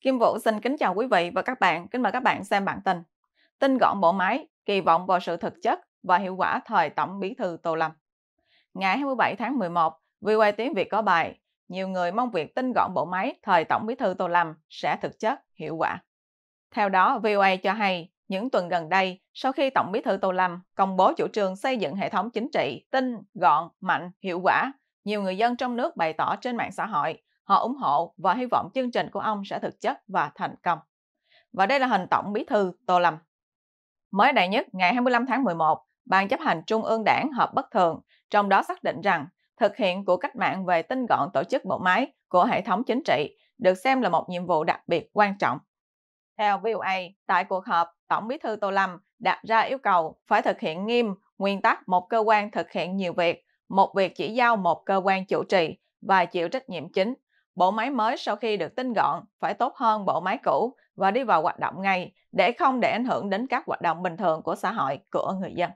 Kim Vũ xin kính chào quý vị và các bạn, kính mời các bạn xem bản tin. Tinh gọn bộ máy, kỳ vọng vào sự thực chất và hiệu quả thời Tổng Bí thư Tô Lâm. Ngày 27 tháng 11, VOA Tiếng Việt có bài Nhiều người mong việc tinh gọn bộ máy thời Tổng Bí thư Tô Lâm sẽ thực chất, hiệu quả. Theo đó, VOA cho hay, những tuần gần đây, sau khi Tổng Bí thư Tô Lâm công bố chủ trương xây dựng hệ thống chính trị tinh, gọn, mạnh, hiệu quả, nhiều người dân trong nước bày tỏ trên mạng xã hội Họ ủng hộ và hy vọng chương trình của ông sẽ thực chất và thành công. Và đây là hình Tổng Bí thư Tô Lâm. Mới đây nhất, ngày 25 tháng 11, Ban chấp hành Trung ương Đảng họp bất thường, trong đó xác định rằng thực hiện của cách mạng về tinh gọn tổ chức bộ máy của hệ thống chính trị được xem là một nhiệm vụ đặc biệt quan trọng. Theo VOA, tại cuộc họp, Tổng bí thư Tô Lâm đặt ra yêu cầu phải thực hiện nghiêm nguyên tắc một cơ quan thực hiện nhiều việc, một việc chỉ giao một cơ quan chủ trì và chịu trách nhiệm chính bộ máy mới sau khi được tinh gọn phải tốt hơn bộ máy cũ và đi vào hoạt động ngay để không để ảnh hưởng đến các hoạt động bình thường của xã hội của người dân.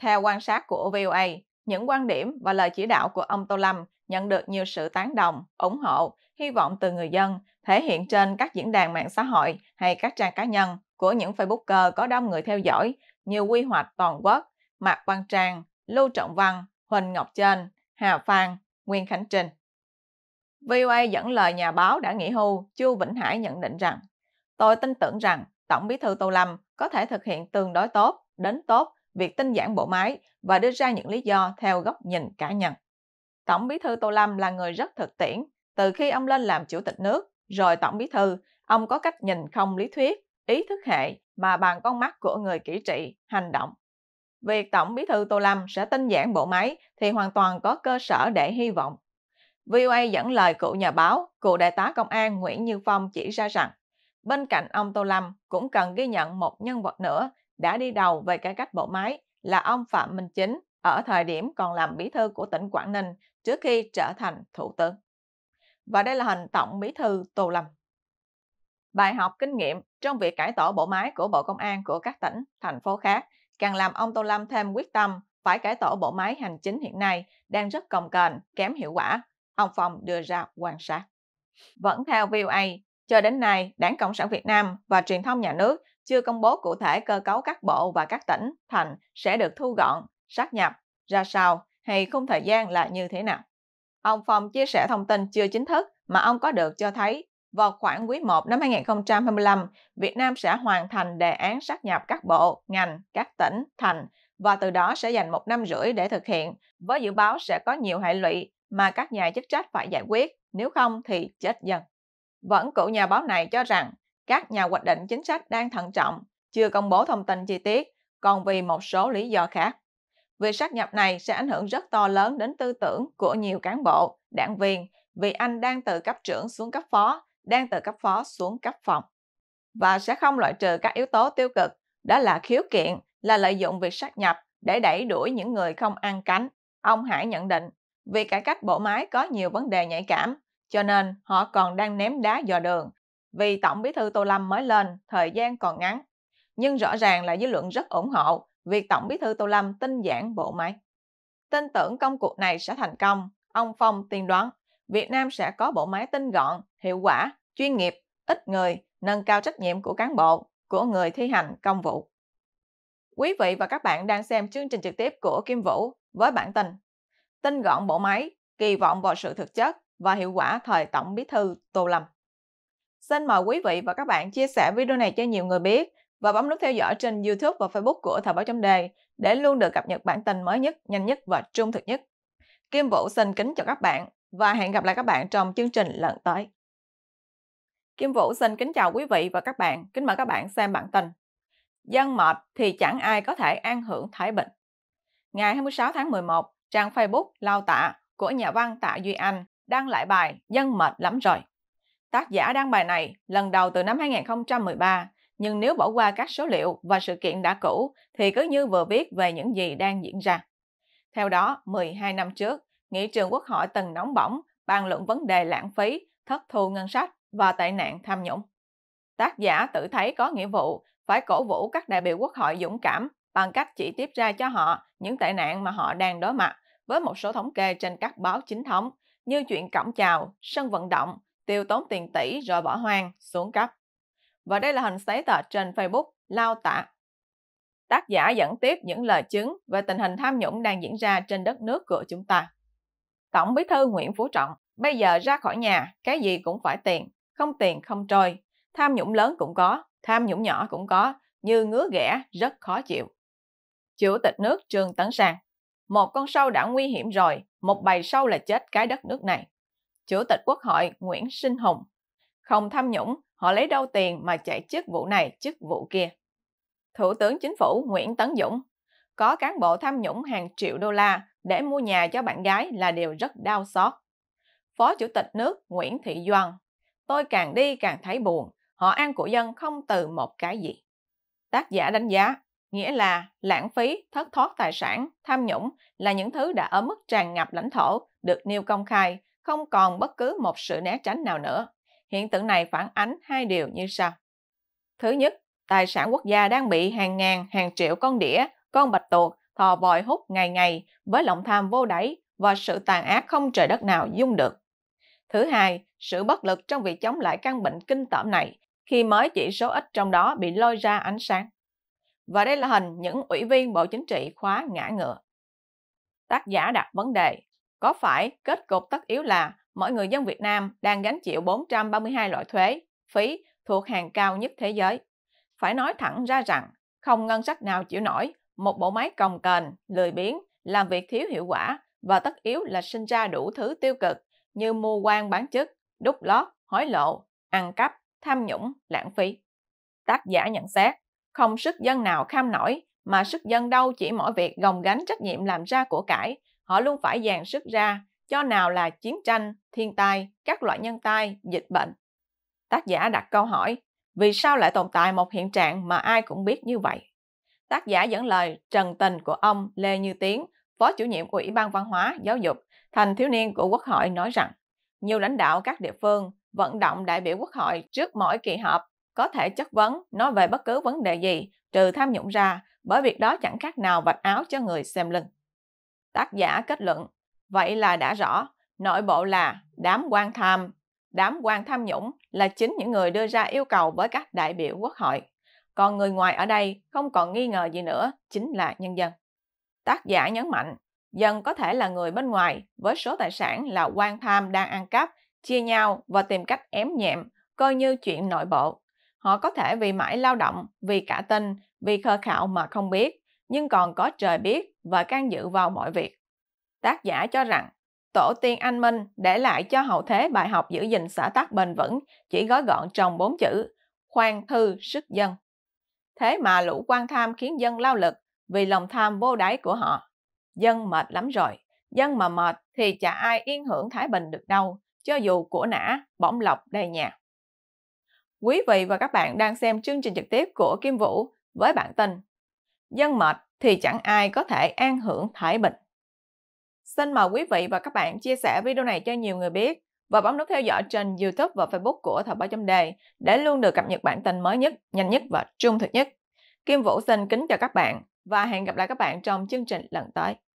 Theo quan sát của VOA, những quan điểm và lời chỉ đạo của ông Tô Lâm nhận được nhiều sự tán đồng, ủng hộ, hy vọng từ người dân, thể hiện trên các diễn đàn mạng xã hội hay các trang cá nhân của những Facebooker có đông người theo dõi như Quy hoạch Toàn quốc, Mạc Quang Trang, Lưu Trọng Văn, Huỳnh Ngọc Trên, Hà Phan, Nguyên Khánh Trình. VOA dẫn lời nhà báo đã nghỉ hưu Chu Vĩnh Hải nhận định rằng Tôi tin tưởng rằng Tổng bí thư Tô Lâm có thể thực hiện tương đối tốt, đến tốt việc tinh giản bộ máy và đưa ra những lý do theo góc nhìn cá nhân. Tổng bí thư Tô Lâm là người rất thực tiễn. Từ khi ông lên làm chủ tịch nước, rồi tổng bí thư, ông có cách nhìn không lý thuyết, ý thức hệ mà bằng con mắt của người kỹ trị, hành động. Việc Tổng bí thư Tô Lâm sẽ tinh giản bộ máy thì hoàn toàn có cơ sở để hy vọng VOA dẫn lời cựu nhà báo, cựu đại tá công an Nguyễn Như Phong chỉ ra rằng, bên cạnh ông Tô Lâm cũng cần ghi nhận một nhân vật nữa đã đi đầu về cải cách bộ máy là ông Phạm Minh Chính ở thời điểm còn làm bí thư của tỉnh Quảng Ninh trước khi trở thành thủ tướng. Và đây là hình tổng bí thư Tô Lâm. Bài học kinh nghiệm trong việc cải tổ bộ máy của Bộ Công an của các tỉnh, thành phố khác càng làm ông Tô Lâm thêm quyết tâm phải cải tổ bộ máy hành chính hiện nay đang rất cồng kềnh, kém hiệu quả ông Phong đưa ra quan sát. Vẫn theo VOA, cho đến nay, Đảng Cộng sản Việt Nam và truyền thông nhà nước chưa công bố cụ thể cơ cấu các bộ và các tỉnh, thành sẽ được thu gọn, sát nhập, ra sao hay không thời gian là như thế nào. Ông Phong chia sẻ thông tin chưa chính thức mà ông có được cho thấy vào khoảng quý 1 năm 2025, Việt Nam sẽ hoàn thành đề án sát nhập các bộ, ngành, các tỉnh, thành và từ đó sẽ dành một năm rưỡi để thực hiện, với dự báo sẽ có nhiều hệ lụy mà các nhà chức trách phải giải quyết, nếu không thì chết dần. Vẫn cựu nhà báo này cho rằng các nhà hoạch định chính sách đang thận trọng, chưa công bố thông tin chi tiết, còn vì một số lý do khác. Việc sát nhập này sẽ ảnh hưởng rất to lớn đến tư tưởng của nhiều cán bộ, đảng viên vì anh đang từ cấp trưởng xuống cấp phó, đang từ cấp phó xuống cấp phòng. Và sẽ không loại trừ các yếu tố tiêu cực, đó là khiếu kiện, là lợi dụng việc sát nhập để đẩy đuổi những người không ăn cánh. Ông Hải nhận định Việc cải cách bộ máy có nhiều vấn đề nhạy cảm, cho nên họ còn đang ném đá dò đường. Vì Tổng bí thư Tô Lâm mới lên, thời gian còn ngắn. Nhưng rõ ràng là dư luận rất ủng hộ việc Tổng bí thư Tô Lâm tinh giản bộ máy. Tin tưởng công cuộc này sẽ thành công, ông Phong tiên đoán Việt Nam sẽ có bộ máy tinh gọn, hiệu quả, chuyên nghiệp, ít người, nâng cao trách nhiệm của cán bộ, của người thi hành công vụ. Quý vị và các bạn đang xem chương trình trực tiếp của Kim Vũ với bản tin tinh gọn bộ máy, kỳ vọng vào sự thực chất và hiệu quả thời Tổng Bí thư Tô Lâm. Xin mời quý vị và các bạn chia sẻ video này cho nhiều người biết và bấm nút theo dõi trên YouTube và Facebook của Thời báo chấm đề để luôn được cập nhật bản tin mới nhất, nhanh nhất và trung thực nhất. Kim Vũ xin kính chào các bạn và hẹn gặp lại các bạn trong chương trình lần tới. Kim Vũ xin kính chào quý vị và các bạn, kính mời các bạn xem bản tin. Dân mệt thì chẳng ai có thể an hưởng thái bình. Ngày 26 tháng 11, trang Facebook Lao Tạ của nhà văn Tạ Duy Anh đăng lại bài Dân mệt lắm rồi. Tác giả đăng bài này lần đầu từ năm 2013, nhưng nếu bỏ qua các số liệu và sự kiện đã cũ thì cứ như vừa viết về những gì đang diễn ra. Theo đó, 12 năm trước, nghị trường quốc hội từng nóng bỏng bàn luận vấn đề lãng phí, thất thu ngân sách và tệ nạn tham nhũng. Tác giả tự thấy có nghĩa vụ phải cổ vũ các đại biểu quốc hội dũng cảm bằng cách chỉ tiếp ra cho họ những tệ nạn mà họ đang đối mặt với một số thống kê trên các báo chính thống như chuyện cổng chào, sân vận động, tiêu tốn tiền tỷ rồi bỏ hoang, xuống cấp. Và đây là hình giấy tờ trên Facebook Lao Tạ. Tác giả dẫn tiếp những lời chứng về tình hình tham nhũng đang diễn ra trên đất nước của chúng ta. Tổng bí thư Nguyễn Phú Trọng bây giờ ra khỏi nhà, cái gì cũng phải tiền, không tiền không trôi. Tham nhũng lớn cũng có, tham nhũng nhỏ cũng có, như ngứa ghẻ, rất khó chịu. Chủ tịch nước Trương Tấn Sang một con sâu đã nguy hiểm rồi, một bầy sâu là chết cái đất nước này. Chủ tịch Quốc hội Nguyễn Sinh Hùng. Không tham nhũng, họ lấy đâu tiền mà chạy chức vụ này, chức vụ kia. Thủ tướng Chính phủ Nguyễn Tấn Dũng. Có cán bộ tham nhũng hàng triệu đô la để mua nhà cho bạn gái là điều rất đau xót. Phó Chủ tịch nước Nguyễn Thị Doan. Tôi càng đi càng thấy buồn, họ ăn của dân không từ một cái gì. Tác giả đánh giá nghĩa là lãng phí, thất thoát tài sản, tham nhũng là những thứ đã ở mức tràn ngập lãnh thổ, được nêu công khai, không còn bất cứ một sự né tránh nào nữa. Hiện tượng này phản ánh hai điều như sau. Thứ nhất, tài sản quốc gia đang bị hàng ngàn, hàng triệu con đĩa, con bạch tuộc, thò vòi hút ngày ngày với lòng tham vô đáy và sự tàn ác không trời đất nào dung được. Thứ hai, sự bất lực trong việc chống lại căn bệnh kinh tởm này khi mới chỉ số ít trong đó bị lôi ra ánh sáng. Và đây là hình những ủy viên Bộ Chính trị khóa ngã ngựa. Tác giả đặt vấn đề, có phải kết cục tất yếu là mọi người dân Việt Nam đang gánh chịu 432 loại thuế, phí thuộc hàng cao nhất thế giới? Phải nói thẳng ra rằng, không ngân sách nào chịu nổi một bộ máy còng kềnh, lười biếng, làm việc thiếu hiệu quả và tất yếu là sinh ra đủ thứ tiêu cực như mua quan bán chức, đúc lót, hối lộ, ăn cắp, tham nhũng, lãng phí. Tác giả nhận xét, không sức dân nào kham nổi, mà sức dân đâu chỉ mỗi việc gồng gánh trách nhiệm làm ra của cải, họ luôn phải dàn sức ra, cho nào là chiến tranh, thiên tai, các loại nhân tai, dịch bệnh. Tác giả đặt câu hỏi, vì sao lại tồn tại một hiện trạng mà ai cũng biết như vậy? Tác giả dẫn lời trần tình của ông Lê Như Tiến, Phó chủ nhiệm Ủy ban Văn hóa, Giáo dục, thành thiếu niên của Quốc hội nói rằng, nhiều lãnh đạo các địa phương vận động đại biểu Quốc hội trước mỗi kỳ họp có thể chất vấn, nói về bất cứ vấn đề gì trừ tham nhũng ra, bởi việc đó chẳng khác nào vạch áo cho người xem lưng. Tác giả kết luận, vậy là đã rõ, nội bộ là đám quan tham. Đám quan tham nhũng là chính những người đưa ra yêu cầu với các đại biểu quốc hội. Còn người ngoài ở đây không còn nghi ngờ gì nữa, chính là nhân dân. Tác giả nhấn mạnh, dân có thể là người bên ngoài với số tài sản là quan tham đang ăn cắp, chia nhau và tìm cách ém nhẹm, coi như chuyện nội bộ Họ có thể vì mãi lao động, vì cả tin, vì khờ khạo mà không biết, nhưng còn có trời biết và can dự vào mọi việc. Tác giả cho rằng, tổ tiên anh Minh để lại cho hậu thế bài học giữ gìn xã tắc bền vững chỉ gói gọn trong bốn chữ, khoan thư sức dân. Thế mà lũ quan tham khiến dân lao lực vì lòng tham vô đáy của họ. Dân mệt lắm rồi, dân mà mệt thì chả ai yên hưởng thái bình được đâu, cho dù của nã, bỗng lọc đầy nhà. Quý vị và các bạn đang xem chương trình trực tiếp của Kim Vũ với bản tin Dân mệt thì chẳng ai có thể an hưởng thái bình. Xin mời quý vị và các bạn chia sẻ video này cho nhiều người biết và bấm nút theo dõi trên YouTube và Facebook của Thời báo chấm đề để luôn được cập nhật bản tin mới nhất, nhanh nhất và trung thực nhất. Kim Vũ xin kính chào các bạn và hẹn gặp lại các bạn trong chương trình lần tới.